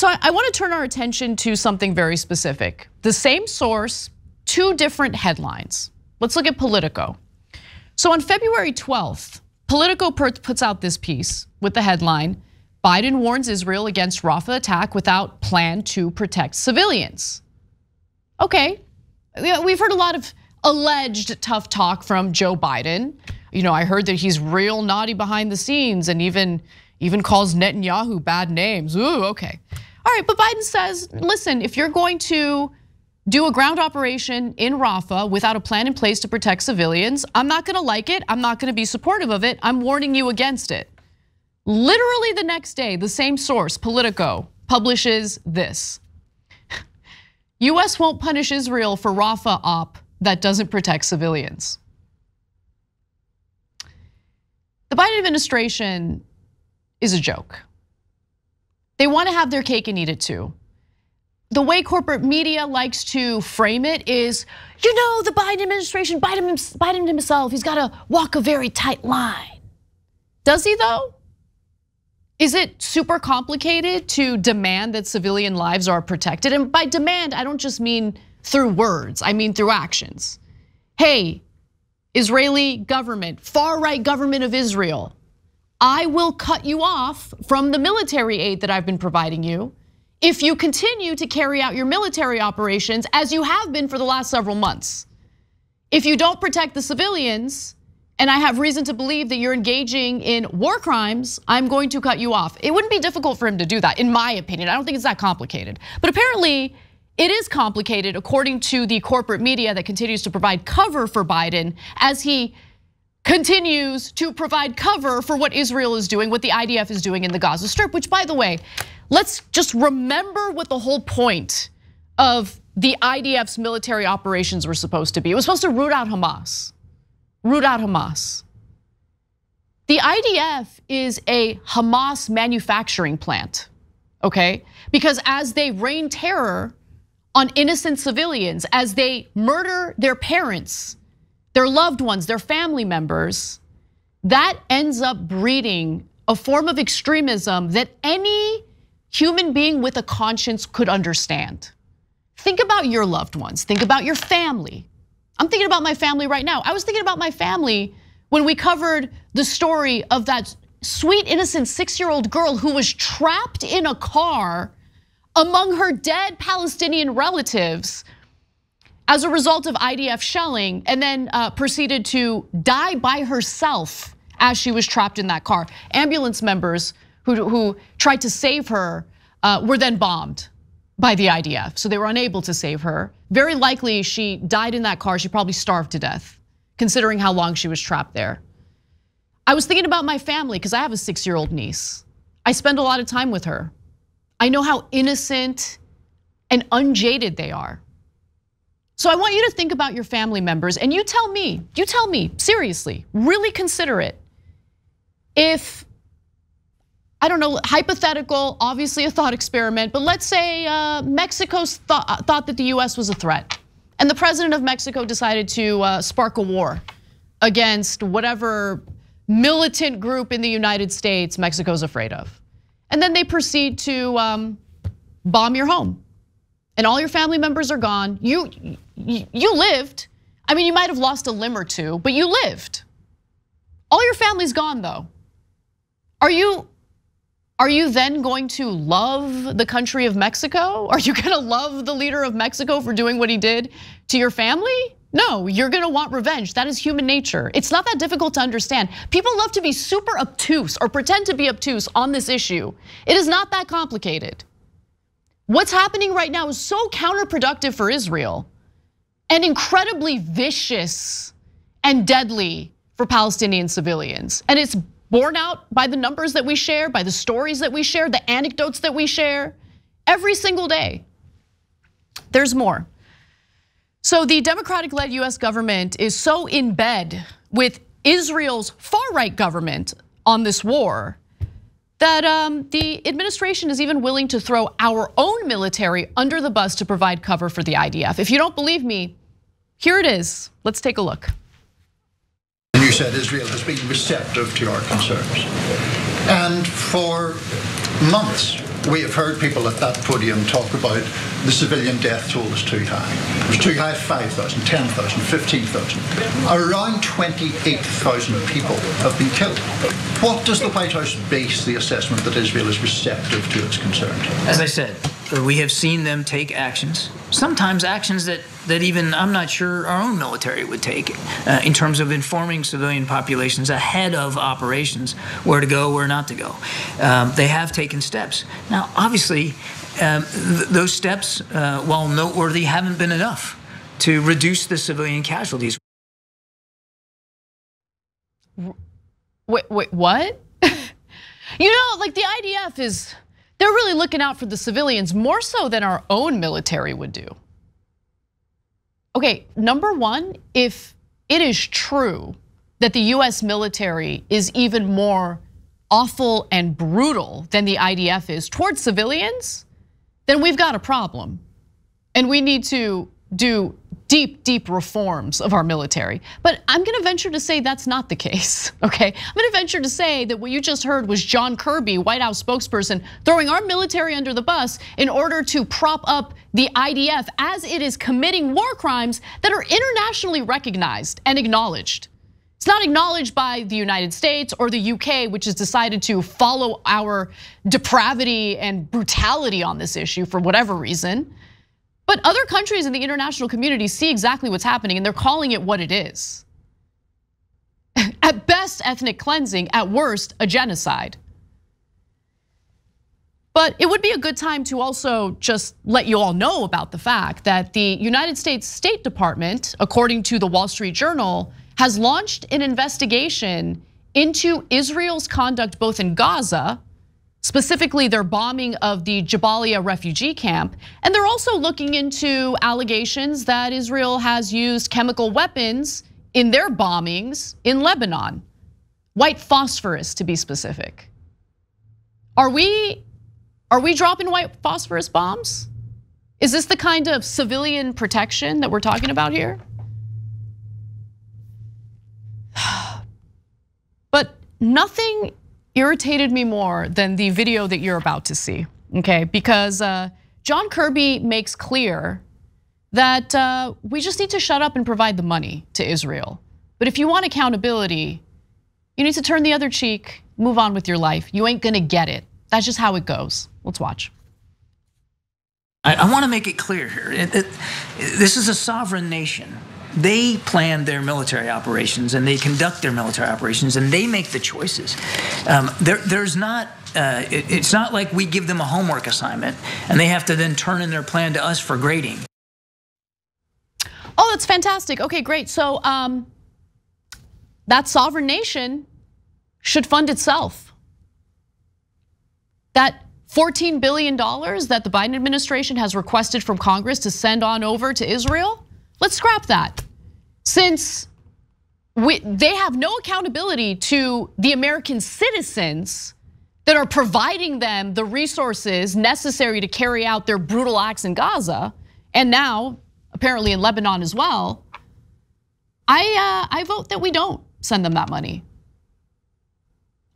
So I, want to turn our attention to something very specific. The same source, two different headlines. Let's look at Politico. So on February 12th, Politico puts out this piece with the headline Biden warns Israel against Rafah attack without plan to protect civilians. Okay, we've heard a lot of alleged tough talk from Joe Biden. You know, I heard that he's real naughty behind the scenes and even even calls Netanyahu bad names. Ooh, okay. All right, but Biden says, listen, if you're going to do a ground operation in Rafah without a plan in place to protect civilians, I'm not gonna like it. I'm not gonna be supportive of it. I'm warning you against it. Literally the next day, the same source, Politico, publishes this. US won't punish Israel for Rafah op that doesn't protect civilians. The Biden administration is a joke. They want to have their cake and eat it too. The way corporate media likes to frame it is, you know, the Biden administration, Biden, Biden himself, he's got to walk a very tight line. Does he though? Is it super complicated to demand that civilian lives are protected? And by demand, I don't just mean through words, I mean through actions. Hey, Israeli government, far right government of Israel, I will cut you off from the military aid that I've been providing you if you continue to carry out your military operations as you have been for the last several months. If you don't protect the civilians, and I have reason to believe that you're engaging in war crimes, I'm going to cut you off. It wouldn't be difficult for him to do that, in my opinion. I don't think it's that complicated. But apparently, it is complicated according to the corporate media that continues to provide cover for Biden as he continues to provide cover for what Israel is doing, what the IDF is doing in the Gaza Strip, which by the way, let's just remember what the whole point of the IDF's military operations were supposed to be. It was supposed to root out Hamas, root out Hamas. The IDF is a Hamas manufacturing plant, okay? Because as they rain terror on innocent civilians, as they murder their parents, their loved ones, their family members, that ends up breeding a form of extremism that any human being with a conscience could understand. Think about your loved ones, think about your family. I'm thinking about my family right now. I was thinking about my family when we covered the story of that sweet, innocent six year old girl who was trapped in a car among her dead Palestinian relatives as a result of IDF shelling and then uh, proceeded to die by herself as she was trapped in that car. Ambulance members who, who tried to save her uh, were then bombed by the IDF. So they were unable to save her. Very likely she died in that car. She probably starved to death, considering how long she was trapped there. I was thinking about my family because I have a six year old niece. I spend a lot of time with her. I know how innocent and unjaded they are. So I want you to think about your family members and you tell me, you tell me, seriously, really consider it. If, I don't know, hypothetical, obviously a thought experiment, but let's say uh, Mexico thought, thought that the US was a threat and the president of Mexico decided to uh, spark a war against whatever militant group in the United States Mexico's afraid of. And then they proceed to um, bomb your home and all your family members are gone. You you lived. I mean, you might have lost a limb or two, but you lived. All your family's gone though. Are you are you then going to love the country of Mexico? Are you going to love the leader of Mexico for doing what he did to your family? No, you're gonna want revenge. That is human nature. It's not that difficult to understand. People love to be super obtuse or pretend to be obtuse on this issue. It is not that complicated. What's happening right now is so counterproductive for Israel and incredibly vicious and deadly for Palestinian civilians. And it's borne out by the numbers that we share, by the stories that we share, the anecdotes that we share every single day. There's more. So the Democratic led US government is so in bed with Israel's far right government on this war that um, the administration is even willing to throw our own military under the bus to provide cover for the IDF. If you don't believe me, here it is. Let's take a look. And you said Israel has been receptive to our concerns. And for months, we have heard people at that podium talk about the civilian death toll is too high. It was too high 5,000, 10,000, 15,000. Around 28,000 people have been killed. What does the White House base the assessment that Israel is receptive to its concerns? As I said, or we have seen them take actions, sometimes actions that, that even I'm not sure our own military would take uh, in terms of informing civilian populations ahead of operations where to go, where not to go. Um, they have taken steps. Now, obviously, um, th those steps, uh, while noteworthy, haven't been enough to reduce the civilian casualties. Wait, wait what? you know, like the IDF is they're really looking out for the civilians more so than our own military would do. Okay, number one, if it is true that the US military is even more awful and brutal than the IDF is towards civilians, then we've got a problem. And we need to do deep, deep reforms of our military. But I'm gonna venture to say that's not the case, okay? I'm gonna venture to say that what you just heard was John Kirby, White House spokesperson, throwing our military under the bus in order to prop up the IDF as it is committing war crimes that are internationally recognized and acknowledged. It's not acknowledged by the United States or the UK, which has decided to follow our depravity and brutality on this issue for whatever reason. But other countries in the international community see exactly what's happening and they're calling it what it is. at best, ethnic cleansing, at worst, a genocide. But it would be a good time to also just let you all know about the fact that the United States State Department, according to the Wall Street Journal, has launched an investigation into Israel's conduct both in Gaza specifically their bombing of the Jabalia refugee camp. And they're also looking into allegations that Israel has used chemical weapons in their bombings in Lebanon, white phosphorus to be specific. Are we, are we dropping white phosphorus bombs? Is this the kind of civilian protection that we're talking about here? But nothing irritated me more than the video that you're about to see, okay? Because uh, John Kirby makes clear that uh, we just need to shut up and provide the money to Israel. But if you want accountability, you need to turn the other cheek, move on with your life. You ain't gonna get it. That's just how it goes. Let's watch. I, I want to make it clear here. It, it, this is a sovereign nation they plan their military operations and they conduct their military operations and they make the choices. Um, there, there's not uh, it, it's not like we give them a homework assignment and they have to then turn in their plan to us for grading. Oh, that's fantastic. Okay, great. So um, that sovereign nation should fund itself. That $14 billion that the Biden administration has requested from Congress to send on over to Israel, Let's scrap that. Since we, they have no accountability to the American citizens that are providing them the resources necessary to carry out their brutal acts in Gaza, and now apparently in Lebanon as well. I uh, I vote that we don't send them that money.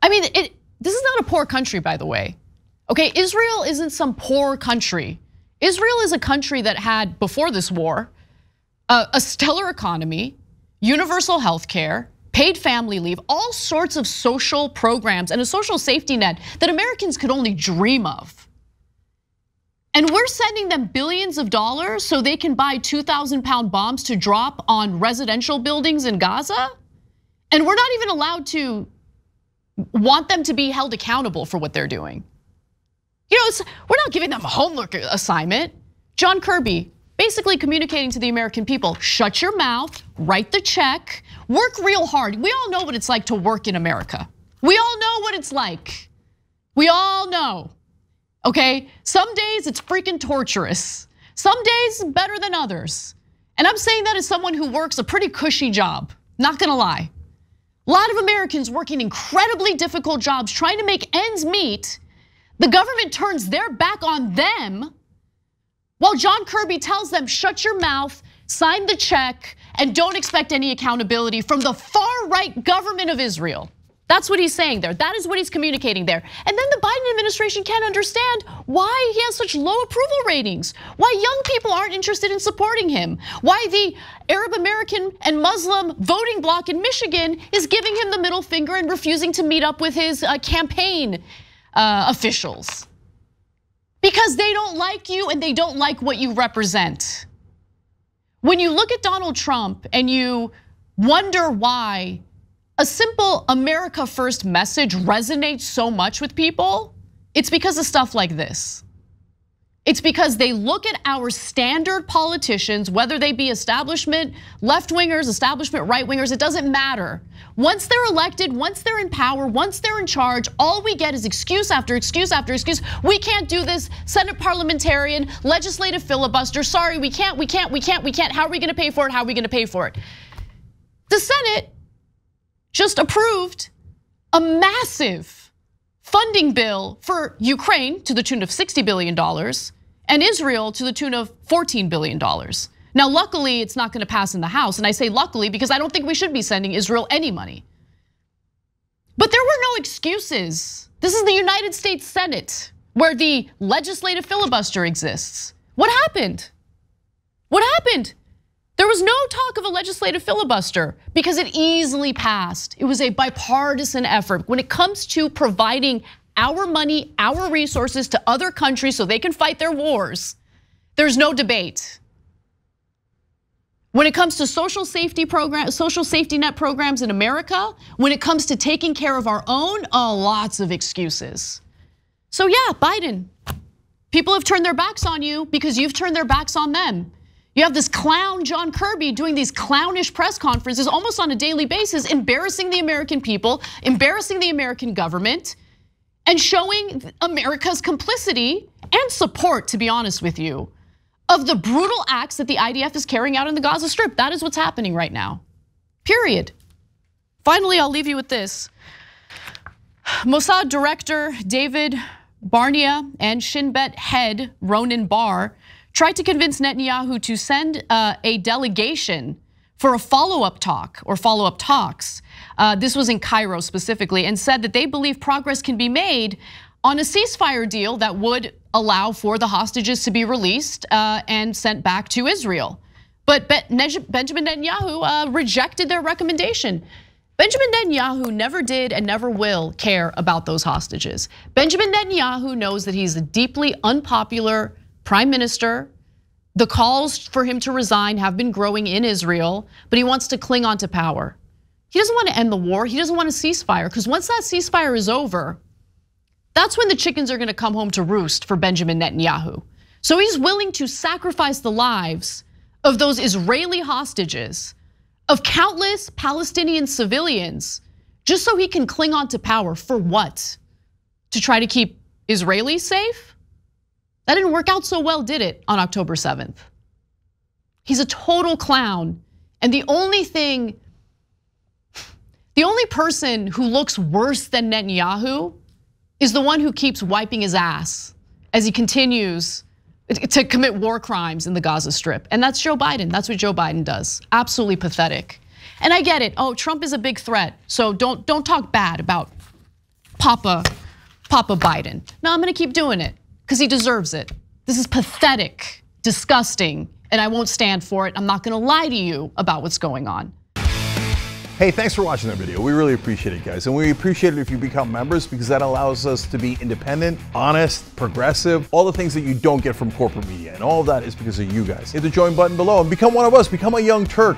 I mean, it, this is not a poor country, by the way. Okay, Israel isn't some poor country. Israel is a country that had before this war a stellar economy, universal health care, paid family leave, all sorts of social programs and a social safety net that Americans could only dream of. And we're sending them billions of dollars so they can buy 2,000 pound bombs to drop on residential buildings in Gaza? And we're not even allowed to want them to be held accountable for what they're doing. You know, we're not giving them a homework assignment. John Kirby, basically communicating to the American people, shut your mouth, write the check, work real hard. We all know what it's like to work in America. We all know what it's like. We all know. Okay? Some days it's freaking torturous. Some days better than others. And I'm saying that as someone who works a pretty cushy job, not gonna lie. A lot of Americans working incredibly difficult jobs trying to make ends meet. The government turns their back on them while John Kirby tells them, shut your mouth, sign the check, and don't expect any accountability from the far right government of Israel. That's what he's saying there. That is what he's communicating there. And then the Biden administration can't understand why he has such low approval ratings, why young people aren't interested in supporting him, why the Arab American and Muslim voting bloc in Michigan is giving him the middle finger and refusing to meet up with his uh, campaign uh, officials because they don't like you and they don't like what you represent. When you look at Donald Trump and you wonder why a simple America First message resonates so much with people, it's because of stuff like this. It's because they look at our standard politicians, whether they be establishment, left wingers, establishment right wingers, it doesn't matter. Once they're elected, once they're in power, once they're in charge, all we get is excuse after excuse after excuse. We can't do this. Senate parliamentarian, legislative filibuster. Sorry, we can't, we can't, we can't, we can't. How are we going to pay for it? How are we going to pay for it? The Senate just approved a massive funding bill for Ukraine to the tune of $60 billion and Israel to the tune of $14 billion. Now, luckily, it's not going to pass in the House. And I say luckily because I don't think we should be sending Israel any money. But there were no excuses. This is the United States Senate where the legislative filibuster exists. What happened? What happened? There was no talk of a legislative filibuster because it easily passed. It was a bipartisan effort. When it comes to providing our money, our resources to other countries so they can fight their wars, there's no debate. When it comes to social safety program, social safety net programs in America, when it comes to taking care of our own, oh, lots of excuses. So yeah, Biden, people have turned their backs on you because you've turned their backs on them. You have this clown John Kirby doing these clownish press conferences almost on a daily basis, embarrassing the American people, embarrassing the American government, and showing America's complicity and support, to be honest with you of the brutal acts that the IDF is carrying out in the Gaza Strip. That is what's happening right now, period. Finally, I'll leave you with this. Mossad director David Barnia and Shin Bet head Ronan Barr tried to convince Netanyahu to send uh, a delegation for a follow up talk or follow up talks. Uh, this was in Cairo specifically, and said that they believe progress can be made on a ceasefire deal that would allow for the hostages to be released uh, and sent back to Israel. But Benjamin Netanyahu uh, rejected their recommendation. Benjamin Netanyahu never did and never will care about those hostages. Benjamin Netanyahu knows that he's a deeply unpopular prime minister. The calls for him to resign have been growing in Israel, but he wants to cling on to power. He doesn't want to end the war. He doesn't want a ceasefire because once that ceasefire is over, that's when the chickens are gonna come home to roost for Benjamin Netanyahu. So he's willing to sacrifice the lives of those Israeli hostages, of countless Palestinian civilians, just so he can cling on to power for what? To try to keep Israelis safe? That didn't work out so well, did it, on October 7th? He's a total clown. And the only thing, the only person who looks worse than Netanyahu is the one who keeps wiping his ass as he continues to commit war crimes in the Gaza Strip. And that's Joe Biden. That's what Joe Biden does. Absolutely pathetic. And I get it. Oh, Trump is a big threat. So don't don't talk bad about Papa Papa Biden. No, I'm going to keep doing it cuz he deserves it. This is pathetic, disgusting, and I won't stand for it. I'm not going to lie to you about what's going on. Hey, thanks for watching that video. We really appreciate it, guys. And we appreciate it if you become members because that allows us to be independent, honest, progressive, all the things that you don't get from corporate media. And all of that is because of you guys. Hit the join button below and become one of us. Become a young Turk.